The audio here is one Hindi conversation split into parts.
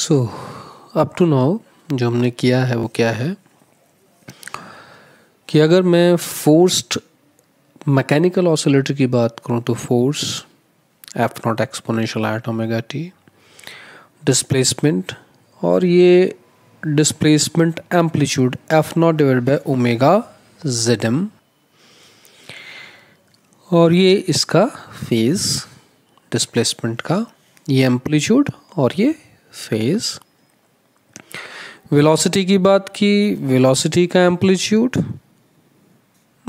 सो अप टू नाउ जो हमने किया है वो क्या है कि अगर मैं फोर्स्ड मैकेनिकल ऑसिलेटर की बात करूँ तो force F not exponential at omega T displacement और ये displacement amplitude F not divide by omega Z M और ये इसका फेज डिस्प्लेसमेंट का ये एम्पलीट्यूड और ये फेज वेलोसिटी की बात की वेलोसिटी का एम्पलीट्यूड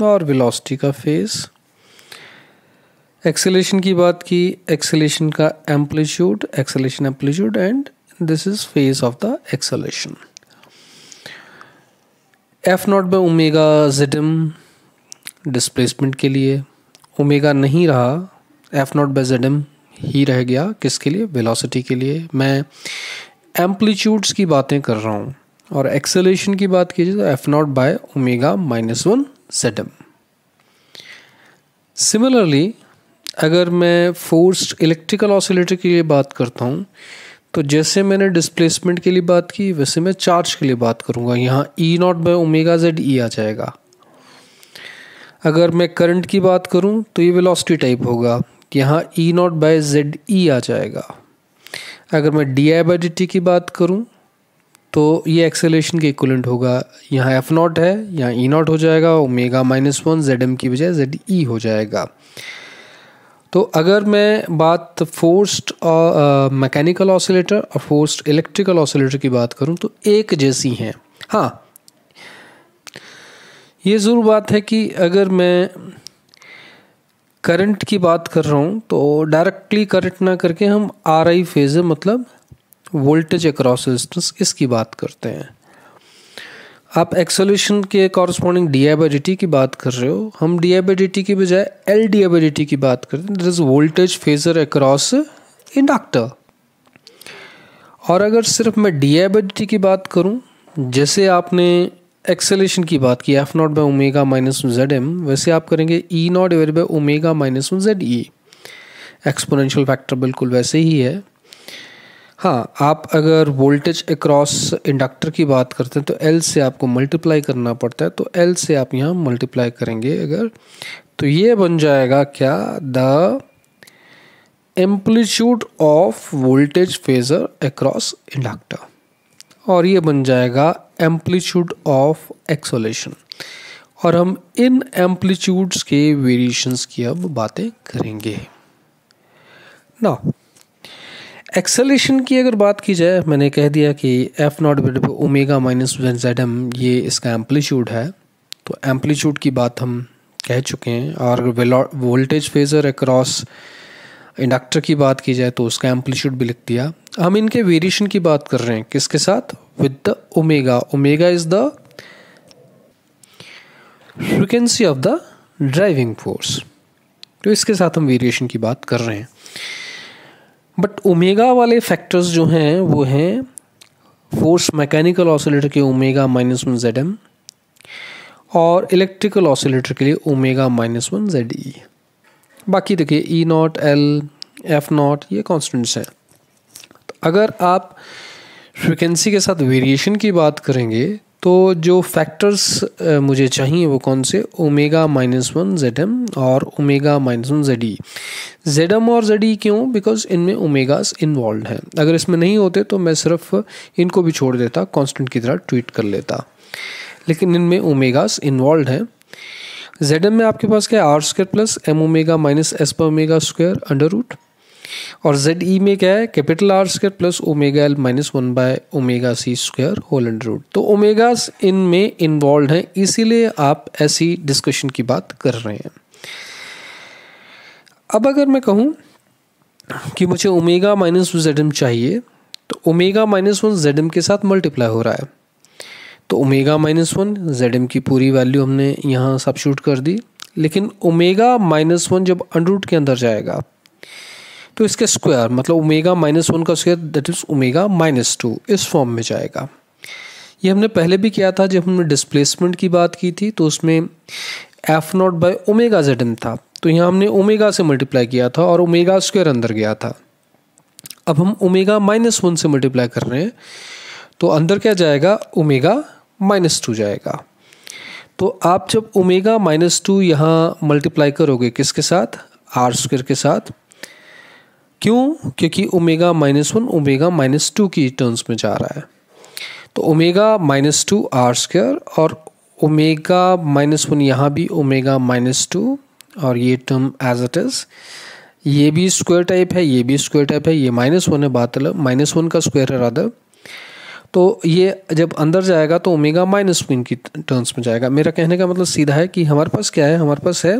और वेलोसिटी का फेज एक्सेलेशन की बात की एक्सेलेशन का amplitude acceleration amplitude and this is phase of the acceleration F not by omega Z M displacement के लिए ओमेगा नहीं रहा एफ नॉट बाय जेडम ही रह गया किसके लिए वेलोसिटी के लिए मैं एम्पलीट्यूड्स की बातें कर रहा हूँ और एक्सेलेशन की बात कीजिए तो F not by omega minus one Z M similarly अगर मैं फोर्स्ड इलेक्ट्रिकल ऑसिलेटर के लिए बात करता हूँ तो जैसे मैंने डिस्प्लेसमेंट के लिए बात की वैसे मैं चार्ज के लिए बात करूँगा यहाँ E not by omega Z E आ जाएगा अगर मैं करंट की बात करूं तो ये वेलोसिटी टाइप होगा यहाँ E not by Z E आ जाएगा अगर मैं D I by D T की बात करूँ तो ये एक्सेलेशन के इक्वलेंट होगा यहाँ एफ नॉट है यहाँ ई e नॉट हो जाएगा omega minus one Z M की बजाय जेड ई e हो जाएगा तो अगर मैं बात फोर्स्ड मैकेनिकल ऑसिलेटर और फोर्स्ड इलेक्ट्रिकल ऑसिलेटर की बात करूं तो एक जैसी हैं हाँ ये ज़रूर बात है कि अगर मैं करंट की बात कर रहा हूँ तो डायरेक्टली करंट ना करके हम आर आई फेज मतलब वोल्टेज अक्रॉस रेजिस्टेंस इसकी बात करते हैं आप एक्सोल्यूशन के corresponding D I by D T की बात कर रहे हो हम D I by D T की बजाय L D I by D T की बात करते हैं that is voltage phasor across inductor और अगर सिर्फ मैं D I by D T की बात करूँ जैसे आपने एक्सेलेशन की बात की F not by omega minus Z M वैसे आप करेंगे E not divide by omega minus Z E exponential factor बिल्कुल वैसे ही है हाँ आप अगर वोल्टेज अक्रॉस इंडक्टर की बात करते हैं तो एल से आपको मल्टीप्लाई करना पड़ता है तो एल से आप यहाँ मल्टीप्लाई करेंगे अगर तो ये बन जाएगा क्या the amplitude of voltage phasor across inductor और ये बन जाएगा एम्पलीट्यूड ऑफ एक्सोलेशन और हम इन एम्पलीट्यूड्स के वेरिएशंस की अब बातें करेंगे ना एक्सेलेशन की अगर बात की जाए मैंने कह दिया कि F not by omega minus one Z M ये इसका एम्पलीट्यूड है तो एम्पलीट्यूड की बात हम कह चुके हैं और वोल्टेज फेजर अक्रॉस इंडक्टर की बात की जाए तो उसका एम्पलीट्यूड भी लिख दिया हम इनके वेरिएशन की बात कर रहे हैं किसके साथ with the omega omega is the frequency of the driving force तो इसके साथ हम वेरिएशन की बात कर रहे हैं बट ओमेगा वाले फैक्टर्स जो हैं वो हैं फोर्स मैकेनिकल ऑसिलेटर के omega minus one Z M और इलेक्ट्रिकल ऑसिलेटर के लिए omega minus one Z E बाकी देखिए E not L F not ये कॉन्स्टेंट्स हैं तो अगर आप फ्रिक्वेंसी के साथ वेरिएशन की बात करेंगे तो जो फैक्टर्स मुझे चाहिए वो कौन से omega minus one Z M और omega minus one Z E Z M और जेड ई क्यों बिकॉज इनमें ओमेगास इन्वॉल्व हैं अगर इसमें नहीं होते तो मैं सिर्फ इनको भी छोड़ देता कॉन्सटेंट की तरह ट्वीट कर लेता लेकिन इनमें ओमेगास इन्वॉल्व हैं जेड में आपके पास क्या है R square plus M omega minus S पर ओमेगा स्क्वायर अंडर रूट और जेड ई में क्या है capital R square plus omega L minus one by omega C square whole under root तो ओमेगास इन में इन्वॉल्व हैं इसीलिए आप ऐसी डिस्कशन की बात कर रहे हैं अब अगर मैं कहूँ कि मुझे ओमेगा माइनस जेड एम चाहिए तो omega minus one Z M के साथ मल्टीप्लाई हो रहा है तो omega minus one Z M की पूरी वैल्यू हमने यहाँ शूट कर दी लेकिन ओमेगा माइनस वन जब अंडरूट के अंदर जाएगा तो इसके स्क्वायर मतलब ओमेगा माइनस वन का square that is omega minus two इस फॉर्म में जाएगा ये हमने पहले भी किया था जब हमने डिस्प्लेसमेंट की बात की थी तो उसमें F not by omega Z M था तो यहाँ हमने ओमेगा से मल्टीप्लाई किया था और ओमेगा स्क्वायर अंदर गया था अब हम ओमेगा माइनस वन से मल्टीप्लाई कर रहे हैं तो अंदर क्या जाएगा ओमेगा माइनस टू जाएगा तो आप जब ओमेगा माइनस टू यहाँ मल्टीप्लाई करोगे किसके साथ आर स्क्वेयर के साथ क्यों क्योंकि omega minus one omega minus two की टर्म्स में जा रहा है तो omega minus two R square और ओमेगा माइनस वन यहाँ भी ओमेगा माइनस टू और ये टर्म एज इट इज़ ये भी स्क्वायर टाइप है ये भी स्क्वेयर टाइप है ये माइनस वन है बात अलग माइनस वन का स्क्वायर है राधा तो ये जब अंदर जाएगा तो ओमेगा माइनस क्वीन की टर्म्स में जाएगा मेरा कहने का मतलब सीधा है कि हमारे पास क्या है हमारे पास है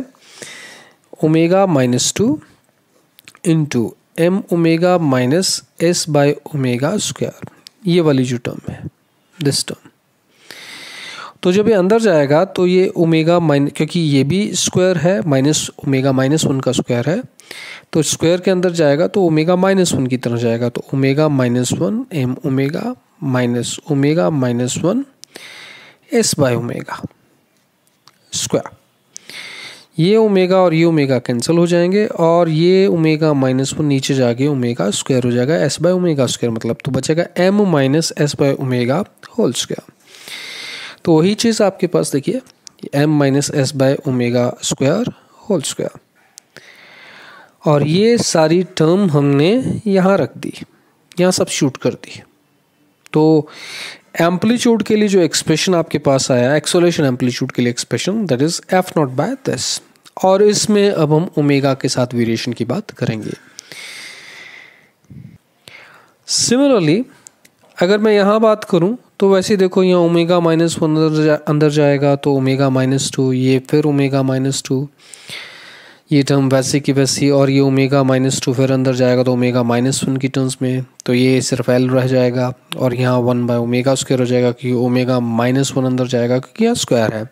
omega minus two into M omega minus S by omega square ये वाली जो टर्म है दिस टर्म तो जब ये अंदर जाएगा तो ये ओमेगा माइन क्योंकि ये भी स्क्वायर है माइनस ओमेगा माइनस वन का स्क्वायर है तो स्क्वायर के अंदर जाएगा तो ओमेगा माइनस वन की तरह जाएगा तो omega minus one M omega minus omega minus one S by omega square ये ओमेगा और ये ओमेगा कैंसिल हो जाएंगे और ये ओमेगा माइनस वन नीचे जाके ओमेगा स्क्वायर हो जाएगा एस बाय ओमेगा स्क्वायर मतलब तो बचेगा M minus S by omega whole square तो वही चीज़ आपके पास देखिए M minus S by omega square whole square और ये सारी टर्म हमने यहाँ रख दी यहाँ सब शूट कर दी तो एम्पलीट्यूड के लिए जो एक्सप्रेशन आपके पास आया एक्सोलेशन एम्पलीट्यूड के लिए expression that is F not by this और इसमें अब हम ओमेगा के साथ वेरिएशन की बात करेंगे सिमिलरली अगर मैं यहाँ बात करूँ तो वैसे देखो यहाँ ओमेगा माइनस वन अंदर अंदर जाएगा तो ओमेगा माइनस टू ये फिर ओमेगा माइनस टू ये टर्म वैसे की वैसी और ये ओमेगा माइनस टू फिर अंदर जाएगा तो ओमेगा माइनस वन की टर्म्स में तो ये सिर्फ एल रह जाएगा और यहाँ वन बाय ओमेगा स्क्वायर हो जाएगा क्योंकि ओमेगा माइनस वन अंदर जाएगा क्योंकि यहाँ स्क्वायर है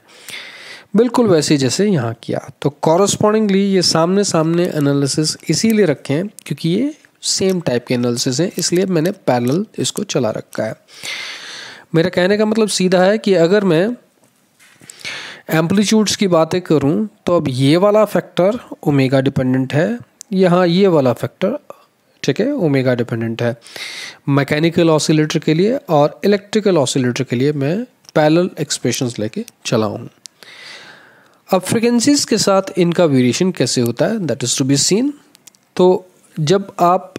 बिल्कुल वैसे जैसे यहाँ किया तो कॉरस्पॉन्डिंगली ये सामने सामने एनालिसिस इसीलिए रखे हैं क्योंकि ये सेम टाइप के एनालिसिस हैं इसलिए मैंने पैरल इसको चला रखा है मेरा कहने का मतलब सीधा है कि अगर मैं एम्पलीट्यूड्स की बातें करूं तो अब ये वाला फैक्टर ओमेगा डिपेंडेंट है यहाँ ये वाला फैक्टर ठीक है ओमेगा डिपेंडेंट है मैकेनिकल ऑसिलेटर के लिए और इलेक्ट्रिकल ऑसिलेटर के लिए मैं पैरल एक्सप्रेशन लेके चला हूँ अब फ्रिक्वेंसीज के साथ इनका वेरिएशन कैसे होता है that is to be seen तो जब आप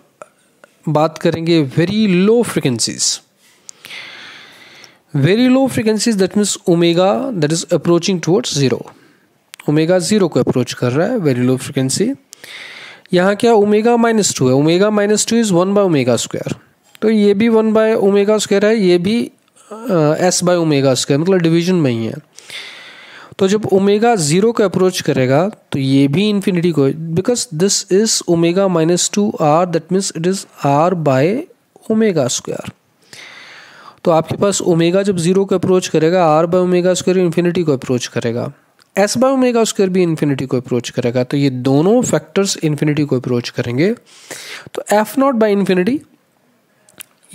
बात करेंगे very low frequencies very low frequencies that means omega that is approaching towards zero omega zero को अप्रोच कर रहा है वेरी लो फ्रिक्वेंसी यहाँ क्या ओमेगा माइनस टू है omega minus two is one by omega square तो ये भी वन बाय ओमेगा स्क्वायर है ये भी एस बाय ओमेगा स्क्वायर मतलब डिवीजन में ही है तो जब ओमेगा जीरो को अप्रोच करेगा तो ये भी इन्फिनिटी को because this is omega minus two R that means it is R by omega square तो आपके पास ओमेगा जब जीरो को अप्रोच करेगा R by omega square infinity को अप्रोच करेगा एस बाय ओमेगा स्क्वायर भी इन्फिनिटी को अप्रोच करेगा तो ये दोनों फैक्टर्स इन्फिनिटी को अप्रोच करेंगे तो एफ नॉट बाई इन्फिनिटी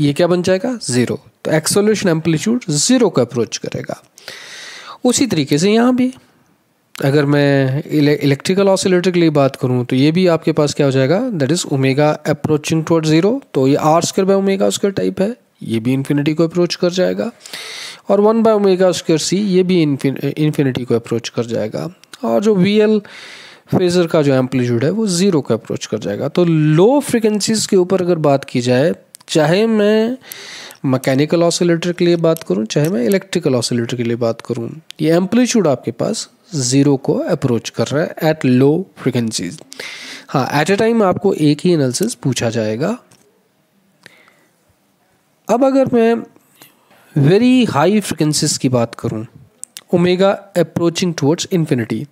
ये क्या बन जाएगा ज़ीरो तो एक्सोलेशन एम्पलीट्यूड ज़ीरो को अप्रोच करेगा उसी तरीके से यहाँ भी अगर मैं इलेक्ट्रिकल ऑसिलेटर के लिए बात करूँ तो ये भी आपके पास क्या हो जाएगा that is omega approaching toward zero तो ये R square by omega square type है ये भी इन्फिनिटी को अप्रोच कर जाएगा और one by omega square C ये भी इन्फिनिटी को अप्रोच कर जाएगा और जो वी एल फेजर का जो एम्पलीट्यूड है वो ज़ीरो को अप्रोच कर जाएगा तो लो फ्रिक्वेंसीज के ऊपर अगर बात की जाए चाहे मैं मैकेनिकल ऑसिलेटर के लिए बात करूं चाहे मैं इलेक्ट्रिकल ऑसिलेटर के लिए बात करूं ये एम्पलीट्यूड आपके पास ज़ीरो को अप्रोच कर रहा है एट लो फ्रिक्वेंसीज हाँ एट ए टाइम आपको एक ही एनालिसिस पूछा जाएगा अब अगर मैं वेरी हाई फ्रिक्वेंसीज की बात करूँ ओमेगा अप्रोचिंग टुवर्ड्स इन्फिनिटी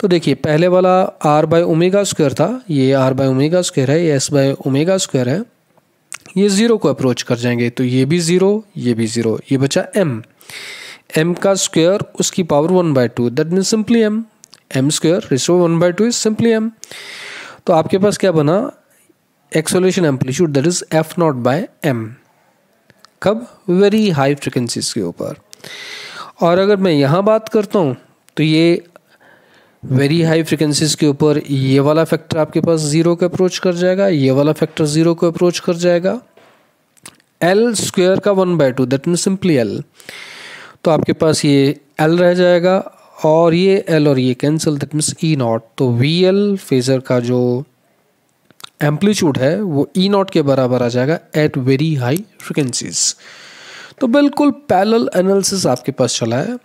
तो देखिए पहले वाला आर बाय ओमेगा स्क्वायर था ये आर बाय ओमेगा स्क्वायर है ये एस बाय ओमेगा स्क्वायर है ये ज़ीरो को अप्रोच कर जाएंगे तो ये भी ज़ीरो ये भी ज़ीरो ये बचा एम एम का स्क्वायर उसकी power one by two that mean simply M M square raise to one by two is simply M तो आपके पास क्या बना oscillation amplitude that is F not by M कब वेरी हाई फ्रिक्वेंसीज के ऊपर और अगर मैं यहाँ बात करता हूँ तो ये वेरी हाई फ्रिक्वेंसीज के ऊपर ये वाला फैक्टर आपके पास ज़ीरो को अप्रोच कर जाएगा ये वाला फैक्टर ज़ीरो को अप्रोच कर जाएगा एल स्क्वेयर का one by two that mean simply L तो आपके पास ये एल रह जाएगा और ये एल और ये cancel that means E naught तो वी एल फेजर का जो एम्पलीट्यूड है वो ई e नॉट के बराबर आ जाएगा एट वेरी हाई फ्रिक्वेंसीज तो बिल्कुल पैरल एनालिसिस आपके पास चला है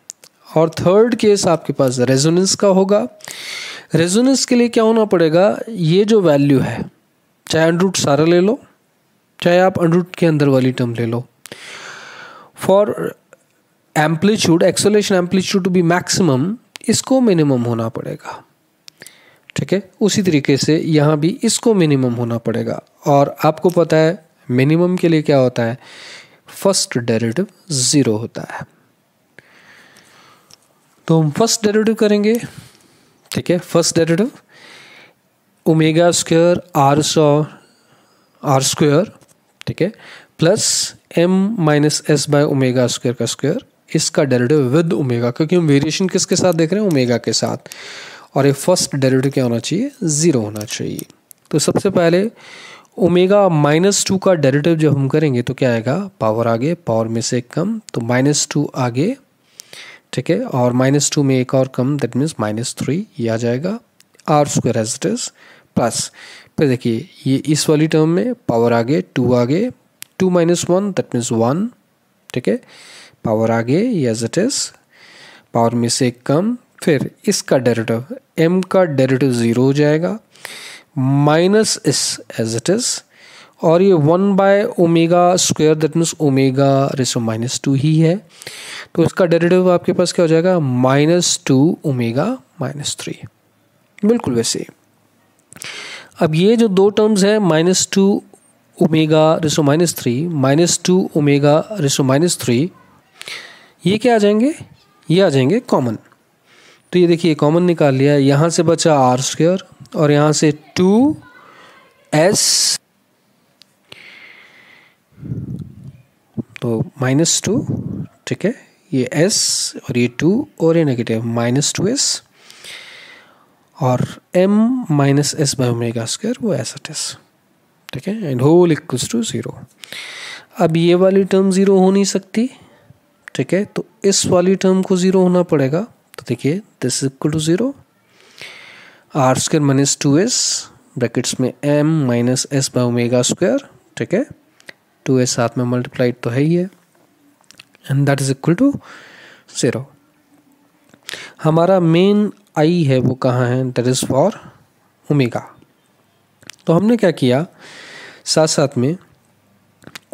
और थर्ड केस आपके पास रेजोनेंस का होगा रेजोनेंस के लिए क्या होना पड़ेगा ये जो वैल्यू है चाहे अंडरूट सारा ले लो चाहे आप अंडरूट के अंदर वाली टर्म ले लो for amplitude oscillation amplitude to be maximum इसको मिनिमम होना पड़ेगा ठीक है उसी तरीके से यहाँ भी इसको मिनिमम होना पड़ेगा और आपको पता है मिनिमम के लिए क्या होता है फर्स्ट डेरिवेटिव ज़ीरो होता है तो हम फर्स्ट डेरिवेटिव करेंगे ठीक है first derivative omega square R so R square ठीक है plus M minus S by omega square का स्क्वायर इसका डेरिवेटिव विद ओमेगा क्योंकि हम वेरिएशन किसके साथ देख रहे हैं ओमेगा के साथ और ये फर्स्ट डेरिवेटिव क्या होना चाहिए ज़ीरो होना चाहिए तो सबसे पहले ओमेगा माइनस टू का डेरिवेटिव जब हम करेंगे तो क्या आएगा पावर आगे पावर में से कम तो माइनस टू आगे ठीक है और माइनस टू में एक और कम दैट मीन्स माइनस थ्री ये आ जाएगा R square as it is plus फिर देखिए ये इस वाली टर्म में पावर आगे टू आगे two minus one that means one ठीक है पावर आगे एज इट इज पावर में से कम फिर इसका डेरेटिव एम का डेरेटिव ज़ीरो हो जाएगा माइनस इस एज इट इज़ और ये one by omega square that means omega raise to minus two ही है तो इसका डेरेटिव आपके पास क्या हो जाएगा minus two omega minus three बिल्कुल वैसे अब ये जो दो टर्म्स हैं minus two omega raise to minus three minus two omega raise to minus three ये क्या आ जाएंगे ये आ जाएंगे कॉमन तो ये देखिए कॉमन निकाल लिया यहाँ से बचा आर स्क्र और यहाँ से टू एस तो माइनस टू ठीक है ये एस और ये टू और ये नेगेटिव माइनस टू एस और M minus S by omega square वो एट एस ठीक है and whole equals to zero अब ये वाली टर्म ज़ीरो हो नहीं सकती ठीक है तो इस वाली टर्म को ज़ीरो होना पड़ेगा तो देखिए this is equal to zero R square minus two S brackets में M minus S by omega square ठीक है टू एस साथ में मल्टीप्लाइड तो है ही है and that is equal to zero हमारा मेन आई है वो कहाँ है दैट इज़ फॉर ओमेगा तो हमने क्या किया साथ साथ में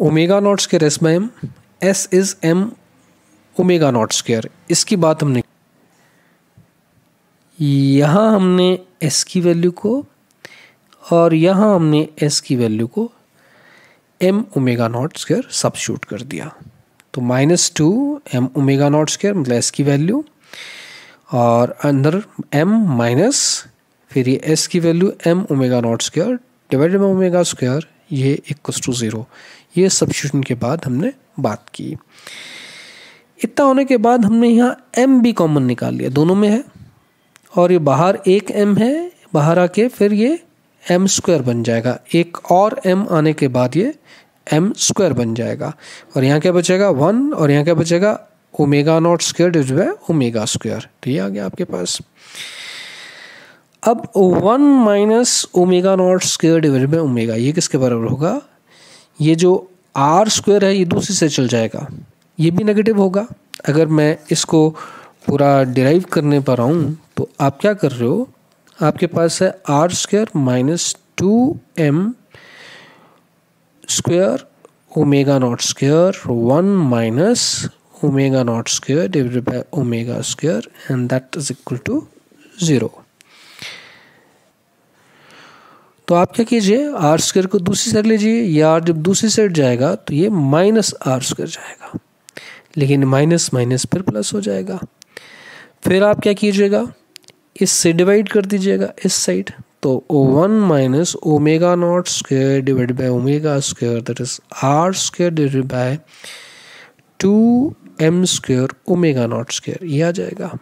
omega naught square S by M S is M omega naught square इसकी बात हमने यहाँ हमने एस की वैल्यू को और यहाँ हमने एस की वैल्यू को M omega naught square shoot कर दिया तो minus two M omega naught square मतलब एस की वैल्यू और अंदर एम माइनस फिर ये एस की value M omega naught square divide by omega square ये इक्व टू ज़ीरो ये सब्सिट्यूशन के बाद हमने बात की इतना होने के बाद हमने यहाँ एम भी कॉमन निकाल लिया दोनों में है और ये बाहर एक एम है बाहर आके फिर ये एम स्क्वायर बन जाएगा एक और एम आने के बाद ये एम स्क्वायर बन जाएगा और यहाँ क्या बचेगा वन और यहाँ क्या बचेगा omega naught square divide by omega square तो ये आ गया आपके पास अब one minus omega naught square divide by omega ये किसके बराबर होगा ये जो आर स्क्वायर है ये दूसरी से चल जाएगा ये भी नेगेटिव होगा अगर मैं इसको पूरा डिराइव करने पर आऊँ तो आप क्या कर रहे हो आपके पास है R square minus two M square omega naught square one minus omega naught square divided by omega square and that is equal to zero तो आप क्या कीजिए आर स्क्वेयर को दूसरी साइड लीजिए या आर जब दूसरी साइड जाएगा तो ये माइनस आर स्क्वेयर जाएगा लेकिन माइनस माइनस फिर प्लस हो जाएगा फिर आप क्या कीजिएगा इससे डिवाइड कर दीजिएगा इस साइड तो ओ one minus omega naught square divide by omega square that is R square divide by two M square omega naught square ये आ जाएगा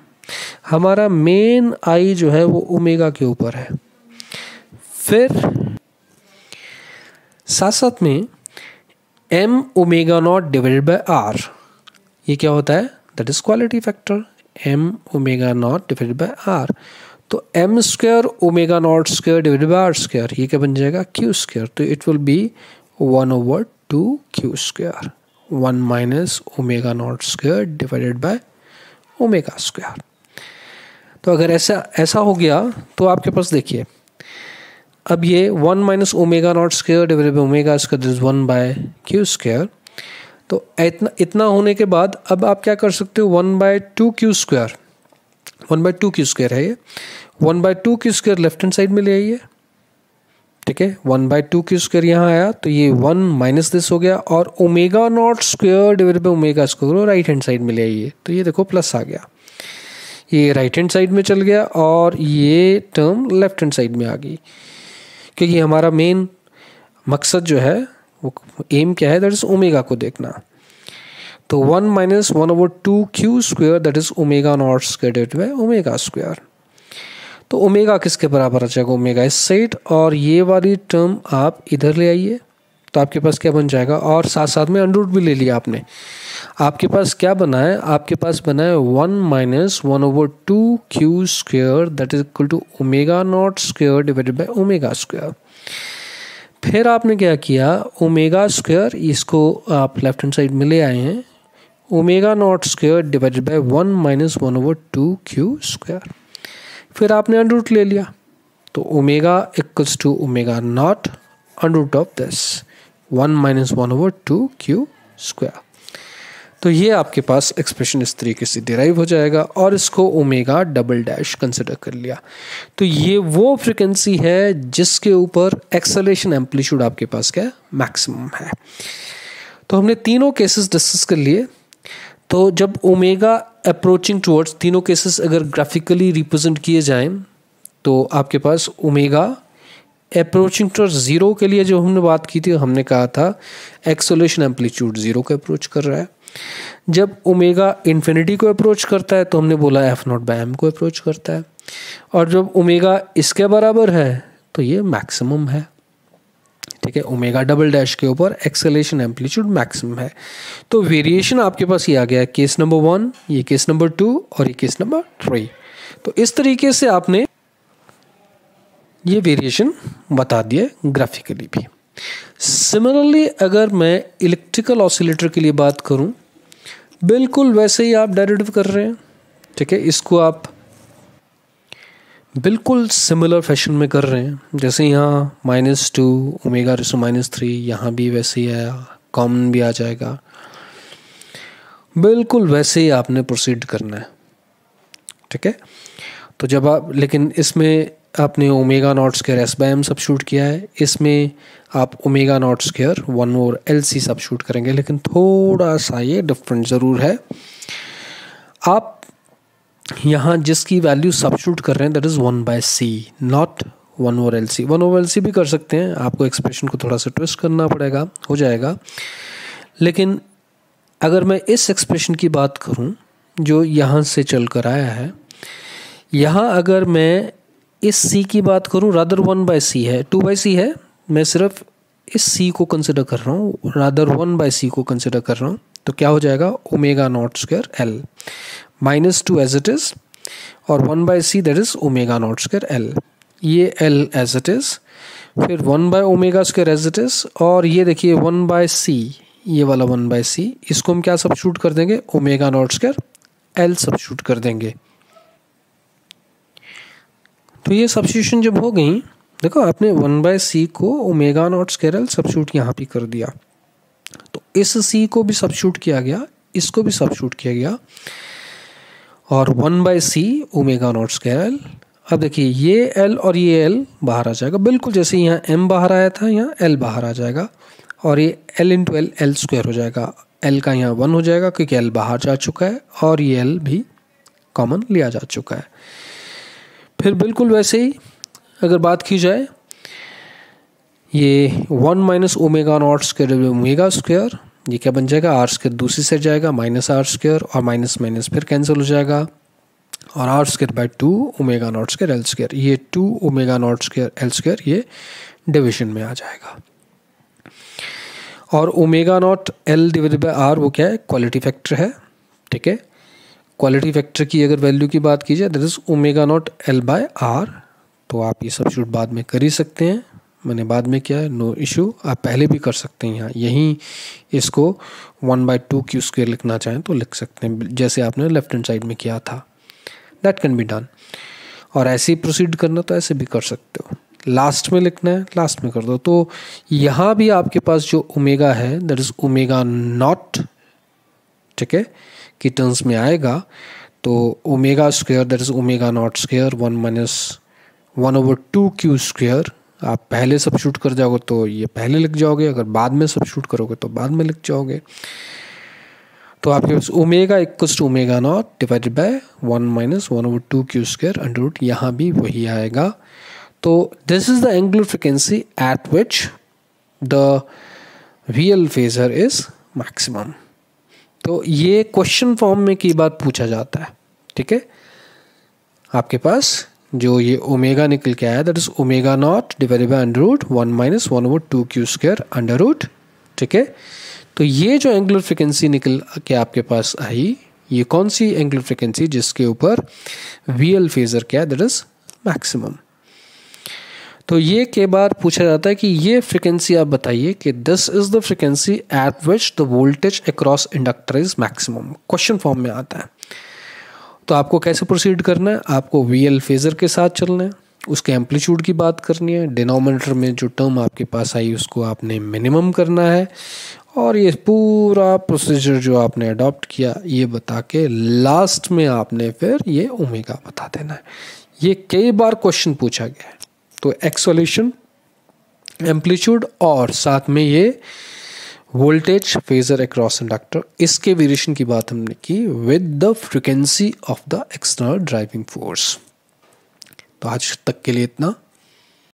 हमारा मेन आई जो है वो ओमेगा के ऊपर है फिर साथ साथ में M omega naught divided by R ये क्या होता है that is quality factor M omega naught divide by R तो M square omega naught square divide by R square ये क्या बन जाएगा क्यू स्क्वायर तो it will be one over two Q square one minus omega naught square divided by omega square तो अगर ऐसा ऐसा हो गया तो आपके पास देखिए अब ये one minus omega naught square divided by omega square this one by Q square तो इतना इतना होने के बाद अब आप क्या कर सकते हो one by two Q square one by two Q square है ये one by two Q square left hand side में ले आइए ठीक है one by two Q square यहाँ आया तो ये वन माइनस दिस हो गया और omega naught square divide by omega square right hand side में ले आइए तो ये देखो प्लस आ गया ये राइट हैंड साइड में चल गया और ये टर्म लेफ्ट हैंड साइड में आ गई क्योंकि हमारा मेन मकसद जो है वो एम क्या है दैट इज ओमेगा को देखना तो one minus one over two Q square that is omega naught square by omega square तो ओमेगा किसके बराबर आ जाएगा ओमेगा इस सेट और ये वाली टर्म आप इधर ले आइए तो आपके पास क्या बन जाएगा और साथ साथ में अंडरूट भी ले लिया आपने आपके पास क्या बना है आपके पास बना है one minus one over two Q square that is equal to omega naught square divided by omega square फिर आपने क्या किया ओमेगा स्क्वायर इसको आप लेफ्ट हैंड साइड में ले आए हैं omega naught square divided by one minus one over two Q square फिर आपने अंडर रूट ले लिया तो omega equals to omega naught under root of this one minus one over two Q square तो ये आपके पास एक्सप्रेशन इस तरीके से डिराइव हो जाएगा और इसको ओमेगा डबल डैश कंसिडर कर लिया तो ये वो फ्रिक्वेंसी है जिसके ऊपर एक्सलेशन एम्पलीट्यूड आपके पास क्या मैक्सिमम है तो हमने तीनों केसेस डिस्कस कर लिए तो जब ओमेगा अप्रोचिंग टूवर्ड्स तीनों केसेस अगर ग्राफिकली रिप्रेजेंट किए जाएं तो आपके पास ओमेगा अप्रोचिंग टू ज़ीरो के लिए जो हमने बात की थी हमने कहा था एक्सोलेशन एम्पलीट्यूड ज़ीरो का अप्रोच कर रहा है जब ओमेगा इन्फिनिटी को अप्रोच करता है तो हमने बोला एफ नॉट बाय एम को अप्रोच करता है और जब ओमेगा इसके बराबर है तो ये मैक्सिमम है ठीक है ओमेगा डबल डैश के ऊपर एक्सेलेशन एम्पलीट्यूड मैक्सिमम है तो वेरिएशन आपके पास ये आ गया केस नंबर वन ये केस नंबर टू और ये केस नंबर थ्री तो इस तरीके से आपने ये वेरिएशन बता दिए ग्राफिकली भी सिमिलरली अगर मैं इलेक्ट्रिकल ऑसिलेटर के लिए बात करूं बिल्कुल वैसे ही आप डेरिवेटिव कर रहे हैं ठीक है इसको आप बिल्कुल सिमिलर फैशन में कर रहे हैं जैसे यहाँ minus two omega raise to minus three यहाँ भी वैसे ही आया कॉमन भी आ जाएगा बिल्कुल वैसे ही आपने प्रोसीड करना है ठीक है तो जब आप लेकिन इसमें आपने omega naught square S by M substitute किया है इसमें आप ओमेगा नॉट स्केयर वन और एल सी सब शूट करेंगे लेकिन थोड़ा सा ये डिफरेंट ज़रूर है आप यहाँ जिसकी वैल्यू सब शूट कर रहे हैं that is one by C naught one over L C one over L C भी कर सकते हैं आपको एक्सप्रेशन को थोड़ा सा ट्विस्ट करना पड़ेगा हो जाएगा लेकिन अगर मैं इस एक्सप्रेशन की बात करूँ जो यहाँ से चल कर आया है यहाँ अगर मैं इस सी की बात करूँ रादर वन बाय सी है टू बाई सी है मैं सिर्फ इस सी को कंसिडर कर रहा हूँ रादर वन बाय सी को कंसिडर कर रहा हूँ तो क्या हो जाएगा omega naught square L minus two as it is और one by C that is omega naught square L ये एल एज इट इज़ फिर one by omega square as it is और ये देखिए वन बाय सी ये वाला वन बाय सी इसको हम क्या सब शूट कर देंगे omega naught square L substitute कर देंगे तो ये सब्सिट्यूशन जब हो गई देखो आपने वन बाय सी को ओमेगा नॉट स्केरल सब्सिट्यूट यहाँ पे कर दिया तो इस सी को भी सब्सिट्यूट किया गया इसको भी सब्सिट्यूट किया गया और one by C omega naught square अब देखिए ये एल और ये एल बाहर आ जाएगा बिल्कुल जैसे यहाँ एम बाहर आया था यहाँ एल बाहर आ जाएगा और ये L into L L square हो जाएगा एल का यहाँ वन हो जाएगा क्योंकि एल बाहर जा चुका है और ये एल भी कॉमन लिया जा चुका है फिर बिल्कुल वैसे ही अगर बात की जाए ये one minus omega naught square omega square ये क्या बन जाएगा आर स्क्र दूसरी साइड जाएगा माइनस आर स्क्र और माइनस माइनस फिर कैंसिल हो जाएगा और R square by two omega naught square L square ये two omega naught square L square ये डिविजन में आ जाएगा और omega naught L divide by R वो क्या है क्वालिटी फैक्टर है ठीक है क्वालिटी फैक्टर की अगर वैल्यू की बात की जाए that is omega naught L by R तो आप ये सब शूट बाद में कर ही सकते हैं मैंने बाद में किया है नो इशू आप पहले भी कर सकते हैं यहाँ यहीं इसको one by two Q square लिखना चाहें तो लिख सकते हैं जैसे आपने लेफ्ट हैंड साइड में किया था दैट कैन बी डन और ऐसे ही प्रोसीड करना तो ऐसे भी कर सकते हो लास्ट में लिखना है लास्ट में कर दो तो यहाँ भी आपके पास जो ओमेगा है दैट इज़ ओमेगा नॉट ठीक है की टर्म्स में आएगा तो omega square that is omega naught square one minus one over two Q square आप पहले सब शूट कर जाओगे तो ये पहले लिख जाओगे अगर बाद में सब शूट करोगे तो बाद में लिख जाओगे तो आपके पास omega equals two omega naught divided by one minus one over two Q square under root यहाँ भी वही आएगा तो this is the angular frequency at which the real phasor is maximum तो ये क्वेश्चन फॉर्म में की बात पूछा जाता है ठीक है आपके पास जो ये ओमेगा निकल के आया that is omega naught divide by under root one minus one over two Q square under root ठीक है तो ये जो एंगुलर फ्रिक्वेंसी निकल के आपके पास आई ये कौन सी एंगुलर फ्रिक्वेंसी जिसके ऊपर वी एल फेजर क्या है दैट इज मैक्सिमम तो ये कई बार पूछा जाता है कि ये फ्रिक्वेंसी आप बताइए कि this is the frequency at which the voltage across inductor is maximum question form में आता है तो आपको कैसे प्रोसीड करना है आपको वी एल फेजर के साथ चलना है उसके एम्पलीट्यूड की बात करनी है डिनोमिनेटर में जो टर्म आपके पास आई उसको आपने मिनिमम करना है और ये पूरा प्रोसीजर जो आपने अडॉप्ट किया ये बता के लास्ट में आपने फिर ये ओमेगा बता देना है ये कई बार क्वेश्चन पूछा गया है तो एक्सोलेशन एम्पलीट्यूड और साथ में ये वोल्टेज फेजर अक्रॉस इंडक्टर इसके वेरिएशन की बात हमने की with the frequency of the external driving force तो आज तक के लिए इतना